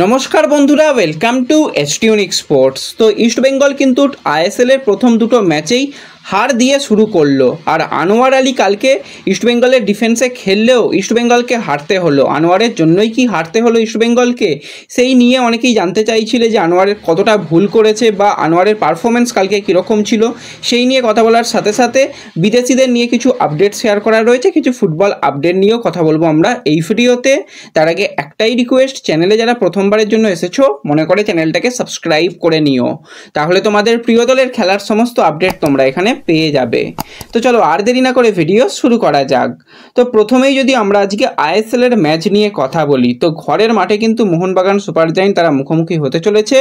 নমস্কার বন্ধুরা welcome to এসটিউনিক স্পোর্টস তো ইস্ট বেঙ্গল কিন্তু আইএসএল এর প্রথম দুটো ম্যাচেই হার দিয়ে শুরু করলো আর আনোয়ার আলী কালকে ইস্টবেঙ্গলের ডিফেন্সে খেললেও ইস্টবেঙ্গলকে হারতে হলো আনোয়ারের জন্যই কি হারতে হলো ইস্টবেঙ্গলকে সেই নিয়ে অনেকেই জানতে চাইছিলে যে আনোয়ারের কতটা ভুল করেছে বা আনোয়ারের পারফরমেন্স কালকে কীরকম ছিল সেই নিয়ে কথা বলার সাথে সাথে বিদেশিদের নিয়ে কিছু আপডেট শেয়ার করা রয়েছে কিছু ফুটবল আপডেট নিয়েও কথা বলবো আমরা এই ভিডিওতে তার আগে একটাই রিকোয়েস্ট চ্যানেলে যারা প্রথমবারের জন্য এসেছো মনে করে চ্যানেলটাকে সাবস্ক্রাইব করে নিও তাহলে তোমাদের প্রিয় দলের খেলার সমস্ত আপডেট তোমরা এখানে পেয়ে যাবে তো চলো আর দেরি না করে ভিডিও শুরু করা যাক তো প্রথমেই যদি আমরা আজকে আইএসএলের ম্যাচ নিয়ে কথা বলি তো ঘরের মাঠে কিন্তু মোহনবাগান সুপার জাইন তারা মুখোমুখি হতে চলেছে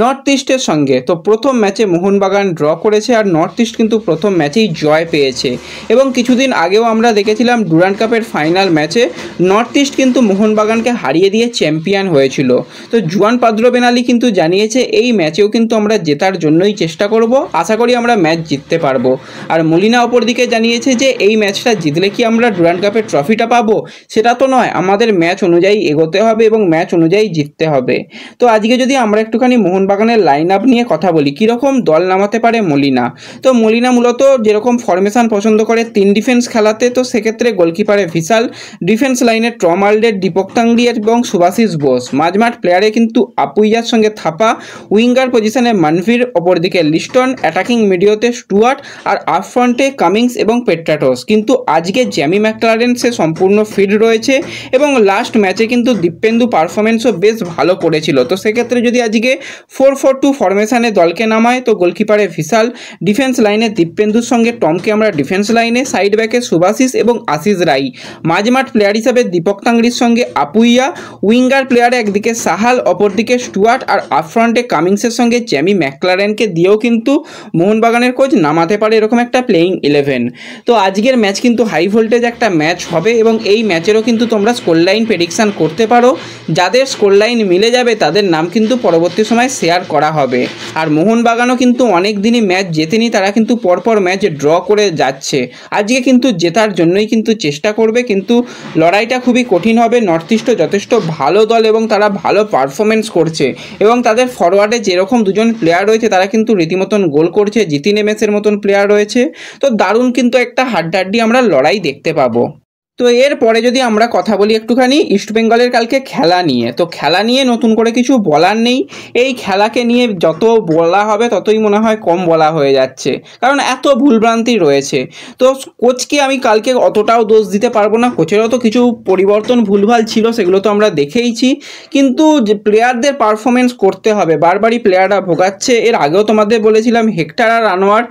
নর্থ ইস্টের সঙ্গে তো প্রথম ম্যাচে মোহনবাগান ড্র করেছে আর নর্থ ইস্ট কিন্তু প্রথম ম্যাচেই জয় পেয়েছে এবং কিছুদিন আগেও আমরা দেখেছিলাম ডুরান্ট কাপের ফাইনাল ম্যাচে নর্থ ইস্ট কিন্তু মোহনবাগানকে হারিয়ে দিয়ে চ্যাম্পিয়ন হয়েছিল তো জুয়ান পাদ্র বেনালি কিন্তু জানিয়েছে এই ম্যাচেও কিন্তু আমরা জেতার জন্যই চেষ্টা করব আশা করি আমরা ম্যাচ জিততে পারবো আর মলিনা দিকে জানিয়েছে যে এই ম্যাচটা জিতলে কি আমরা ডুরান্ড কাপের ট্রফিটা পাবো সেটা তো নয় আমাদের ম্যাচ অনুযায়ী এগোতে হবে এবং ম্যাচ অনুযায়ী জিততে হবে তো আজকে যদি আমরা একটুখানি মোহনবাগানের লাইন আপ নিয়ে কথা বলি কীরকম দল নামাতে পারে মলিনা তো মলিনা মূলত যেরকম ফরমেশান পছন্দ করে তিন ডিফেন্স খেলাতে তো সেক্ষেত্রে গোলকিপারে ভিশাল ডিফেন্স লাইনে ট্রম আলডের দীপক তাংলি এবং সুভাশিস বোস মাঝমাঠ প্লেয়ারে কিন্তু আপুইয়ার সঙ্গে থাপা উইঙ্গার পজিশনে মানভির অপরদিকে লিস্টন অ্যাটাকিং মিডিওতে স্টুয়ার স্টুয়ার্ট আর আপ ফ্রন্টে কামিংস এবং পেট্রাটোস কিন্তু আজকে জ্যামি ম্যাকলারেন সে সম্পূর্ণ ফিট রয়েছে এবং লাস্ট ম্যাচে কিন্তু দীপেন্দু পারফরমেন্সও বেশ ভালো করেছিল তো সেক্ষেত্রে যদি আজকে ফোর ফোর টু ফরমেশানে দলকে নামায় তো গোলকিপারে ভিশাল ডিফেন্স লাইনে দীপেন্দুর সঙ্গে টমকে আমরা ডিফেন্স লাইনে সাইড ব্যাকে সুভাশিস এবং আশিস রাই মাঝমাঠ প্লেয়ার হিসাবে দীপক তাংড়ির সঙ্গে আপুইয়া উইঙ্গার প্লেয়ারে একদিকে সাহাল অপরদিকে স্টুয়ার্ট আর ফ্রন্টে কামিংসের সঙ্গে জ্যামি ম্যাকলারেনকে দিয়েও কিন্তু মোহনবাগানের কোচ নামা ভাঙাতে পারে এরকম একটা প্লেয়িং ইলেভেন তো আজকের ম্যাচ কিন্তু হাই ভোল্টেজ একটা ম্যাচ হবে এবং এই ম্যাচেরও কিন্তু তোমরা স্কোর লাইন প্রেডিকশান করতে পারো যাদের স্কোর লাইন মিলে যাবে তাদের নাম কিন্তু পরবর্তী সময় শেয়ার করা হবে আর মোহনবাগানও কিন্তু অনেক দিনই ম্যাচ জেতেনি তারা কিন্তু পরপর ম্যাচ ড্র করে যাচ্ছে আজকে কিন্তু জেতার জন্যই কিন্তু চেষ্টা করবে কিন্তু লড়াইটা খুবই কঠিন হবে নর্থ ইস্টও যথেষ্ট ভালো দল এবং তারা ভালো পারফরমেন্স করছে এবং তাদের ফরওয়ার্ডে যেরকম দুজন প্লেয়ার রয়েছে তারা কিন্তু রীতিমতন গোল করছে জিতিন নেমেসের মতন প্লেয়ার রয়েছে তো দারুণ কিন্তু একটা হাড্ডাহাড্ডি আমরা লড়াই দেখতে পাবো তো এরপরে যদি আমরা কথা বলি একটুখানি ইস্টবেঙ্গলের কালকে খেলা নিয়ে তো খেলা নিয়ে নতুন করে কিছু বলার নেই এই খেলাকে নিয়ে যত বলা হবে ততই মনে হয় কম বলা হয়ে যাচ্ছে কারণ এত ভুলভ্রান্তি রয়েছে তো কোচকে আমি কালকে অতটাও দোষ দিতে পারবো না কোচেরও তো কিছু পরিবর্তন ভুলভাল ছিল সেগুলো তো আমরা দেখেইছি কিন্তু প্লেয়ারদের পারফরমেন্স করতে হবে বারবারই প্লেয়াররা ভোগাচ্ছে এর আগেও তোমাদের বলেছিলাম হেক্টার আর আনোয়ার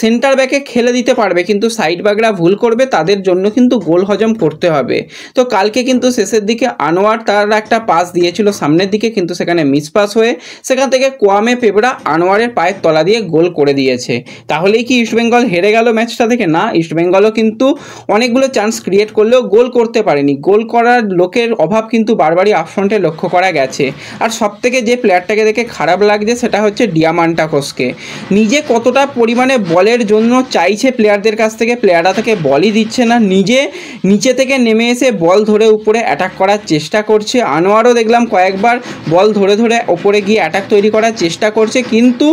সেন্টার ব্যাকে খেলে দিতে পারবে কিন্তু সাইড ব্যাকরা ভুল করবে তাদের জন্য কিন্তু গোল হয় হজম করতে হবে তো কালকে কিন্তু শেষের দিকে আনোয়ার তার একটা পাস দিয়েছিল সামনের দিকে কিন্তু সেখানে মিসপাস হয়ে সেখান থেকে কোয়ামে পেবড়া আনোয়ারের পায়ের তলা দিয়ে গোল করে দিয়েছে তাহলেই কি ইস্টবেঙ্গল হেরে গেল ম্যাচটা থেকে না ইস্টবেঙ্গলও কিন্তু অনেকগুলো চান্স ক্রিয়েট করলেও গোল করতে পারেনি গোল করার লোকের অভাব কিন্তু বারবারই আপফ্রন্টে লক্ষ্য করা গেছে আর সবথেকে যে প্লেয়ারটাকে দেখে খারাপ লাগছে সেটা হচ্ছে ডিয়ামান্টা নিজে কতটা পরিমাণে বলের জন্য চাইছে প্লেয়ারদের কাছ থেকে প্লেয়াররা তাকে বলই দিচ্ছে না নিজে নিচে থেকে নেমে এসে বল ধরে উপরে অ্যাটাক করার চেষ্টা করছে আনোয়ারও দেখলাম কয়েকবার বল ধরে ধরে ওপরে গিয়ে অ্যাটাক তৈরি করার চেষ্টা করছে কিন্তু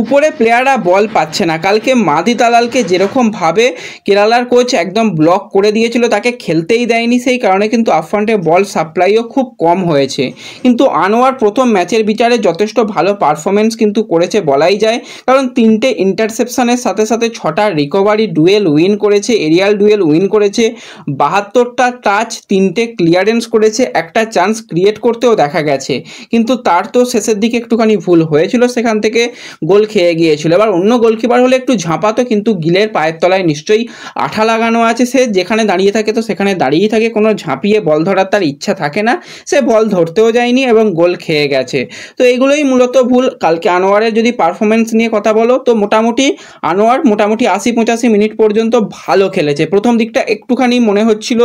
উপরে প্লেয়াররা বল পাচ্ছে না কালকে মাদি তালালকে যেরকমভাবে কেরালার কোচ একদম ব্লক করে দিয়েছিল তাকে খেলতেই দেয়নি সেই কারণে কিন্তু আফফ্রন্টে বল সাপ্লাইও খুব কম হয়েছে কিন্তু আনোয়ার প্রথম ম্যাচের বিচারে যথেষ্ট ভালো পারফরমেন্স কিন্তু করেছে বলাই যায় কারণ তিনটে ইন্টারসেপশনের সাথে সাথে ছটা রিকভারি ডুয়েল উইন করেছে এরিয়াল ডুয়েল উইন করেছে বাহাত্তরটা টাচ তিনটে ক্লিয়ারেন্স করেছে একটা চান্স ক্রিয়েট করতেও দেখা গেছে কিন্তু তার তো শেষের দিকে একটুখানি ভুল হয়েছিল সেখান থেকে গোল খেয়ে গিয়েছিল এবার অন্য গোলকিপার হলে একটু ঝাঁপাতো কিন্তু গিলের পায়ের তলায় নিশ্চয়ই আঠা লাগানো আছে সে যেখানে দাঁড়িয়ে থাকে তো সেখানে দাঁড়িয়েই থাকে কোনো ঝাঁপিয়ে বল ধরার তার ইচ্ছা থাকে না সে বল ধরতেও যায়নি এবং গোল খেয়ে গেছে তো এগুলোই মূলত ভুল কালকে আনোয়ারের যদি পারফরমেন্স নিয়ে কথা বলো তো মোটামুটি আনোয়ার মোটামুটি আশি পঁচাশি মিনিট পর্যন্ত ভালো খেলেছে প্রথম দিকটা একটুখানি মনে হচ্ছিল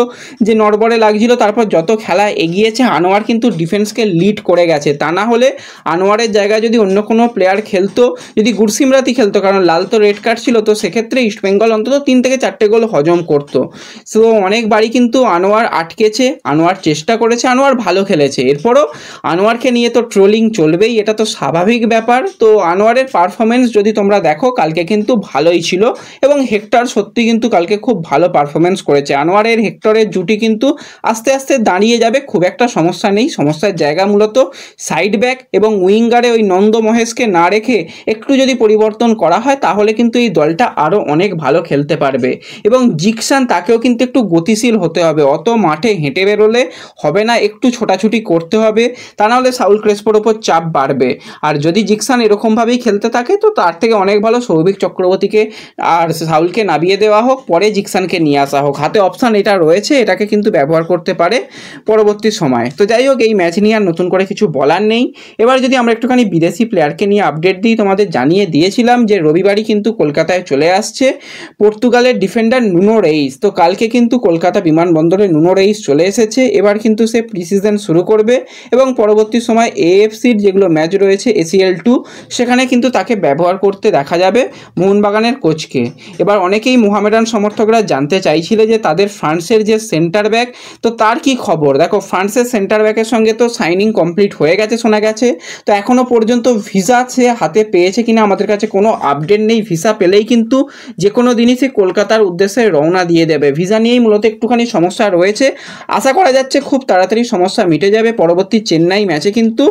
যে নড়বড়ে লাগছিল তারপর যত খেলা এগিয়েছে আনোয়ার কিন্তু ডিফেন্সকে লিড করে গেছে তা না হলে আনোয়ারের জায়গায় যদি অন্য কোনো প্লেয়ার খেলতো যদি গুরসিমরাতি খেলতো কারণ লাল তো রেড কার্ড ছিল তো সেক্ষেত্রে ইস্টবেঙ্গল অন্তত তিন থেকে চারটে গোল হজম করতো সো অনেকবারই কিন্তু আনোয়ার আটকেছে আনোয়ার চেষ্টা করেছে আনোয়ার ভালো খেলেছে এরপরও আনোয়ারকে নিয়ে তো ট্রোলিং চলবেই এটা তো স্বাভাবিক ব্যাপার তো আনোয়ারের পারফরমেন্স যদি তোমরা দেখো কালকে কিন্তু ভালোই ছিল এবং হেক্টর সত্যি কিন্তু কালকে খুব ভালো পারফরমেন্স করেছে আনোয়ারের হেক্টরের হেক্টরের জুটি কিন্তু আস্তে আস্তে দাঁড়িয়ে যাবে খুব একটা সমস্যা নেই সমস্যার জায়গা মূলত সাইড ব্যাক এবং উইঙ্গারে ওই নন্দ মহেশকে না রেখে একটু যদি পরিবর্তন করা হয় তাহলে কিন্তু এই দলটা আরও অনেক ভালো খেলতে পারবে এবং জিকসান তাকেও কিন্তু একটু গতিশীল হতে হবে অত মাঠে হেঁটে বেরোলে হবে না একটু ছোটাছুটি করতে হবে তা নাহলে সাউল ক্রেসপোর ওপর চাপ বাড়বে আর যদি জিকসান এরকমভাবেই খেলতে থাকে তো তার থেকে অনেক ভালো সৌভিক চক্রবর্তীকে আর সাউলকে নামিয়ে দেওয়া হোক পরে জিকসানকে নিয়ে আসা হোক হাতে অপশান এটা যেটা রয়েছে এটাকে কিন্তু ব্যবহার করতে পারে পরবর্তী সময়ে তো যাই হোক এই ম্যাচ নিয়ে আর নতুন করে কিছু বলার নেই এবার যদি আমরা একটুখানি বিদেশি প্লেয়ারকে নিয়ে আপডেট দিই তোমাদের জানিয়ে দিয়েছিলাম যে রবিবারই কিন্তু কলকাতায় চলে আসছে পর্তুগালের ডিফেন্ডার নুনো রেইস তো কালকে কিন্তু কলকাতা বিমানবন্দরে নুনো রেইস চলে এসেছে এবার কিন্তু সে প্রি সিজন শুরু করবে এবং পরবর্তী সময় এএফসির যেগুলো ম্যাচ রয়েছে এসিএল টু সেখানে কিন্তু তাকে ব্যবহার করতে দেখা যাবে মোহনবাগানের কোচকে এবার অনেকেই মোহামেডান সমর্থকরা জানতে চাইছিল যে তাদের ফ্রান্সের যে সেন্টার ব্যাক তো তার কি খবর দেখো ফ্রান্সের সেন্টার ব্যাকের সঙ্গে তো সাইনিং কমপ্লিট হয়ে গেছে শোনা গেছে তো এখনও পর্যন্ত ভিসা সে হাতে পেয়েছে কিনা আমাদের কাছে কোনো আপডেট নেই ভিসা পেলেই কিন্তু যে কোনো দিনই সে কলকাতার উদ্দেশ্যে রওনা দিয়ে দেবে ভিসা নিয়েই মূলত একটুখানি সমস্যা রয়েছে আশা করা যাচ্ছে খুব তাড়াতাড়ি সমস্যা মিটে যাবে পরবর্তী চেন্নাই ম্যাচে কিন্তু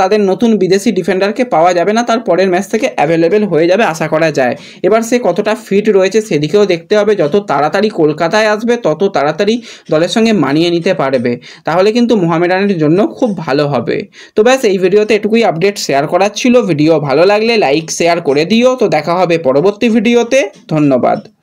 তাদের নতুন বিদেশি ডিফেন্ডারকে পাওয়া যাবে না তার পরের ম্যাচ থেকে অ্যাভেলেবেল হয়ে যাবে আশা করা যায় এবার সে কতটা ফিট রয়েছে সেদিকেও দেখতে হবে যত তাড়াতাড়ি কলকাতায় আসবে তত তাড়াতাড়ি দলের সঙ্গে মানিয়ে নিতে পারবে তাহলে কিন্তু মোহামেডানের জন্য খুব ভালো হবে তো ব্যাস এই ভিডিওতে এটুকুই আপডেট শেয়ার করার ছিল ভিডিও ভালো লাগলে লাইক শেয়ার করে দিও তো দেখা হবে পরবর্তী ভিডিওতে ধন্যবাদ